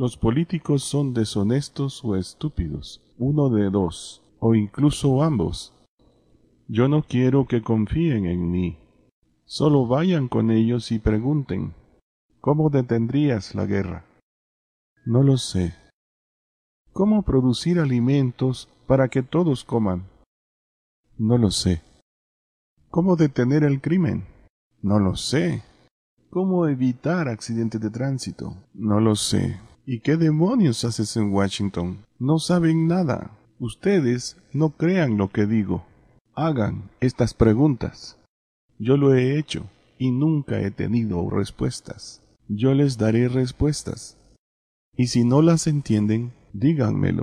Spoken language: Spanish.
Los políticos son deshonestos o estúpidos, uno de dos, o incluso ambos. Yo no quiero que confíen en mí. Solo vayan con ellos y pregunten, ¿cómo detendrías la guerra? No lo sé. ¿Cómo producir alimentos para que todos coman? No lo sé. ¿Cómo detener el crimen? No lo sé. ¿Cómo evitar accidentes de tránsito? No lo sé. ¿Y qué demonios haces en Washington? No saben nada. Ustedes no crean lo que digo. Hagan estas preguntas. Yo lo he hecho y nunca he tenido respuestas. Yo les daré respuestas. Y si no las entienden, díganmelo.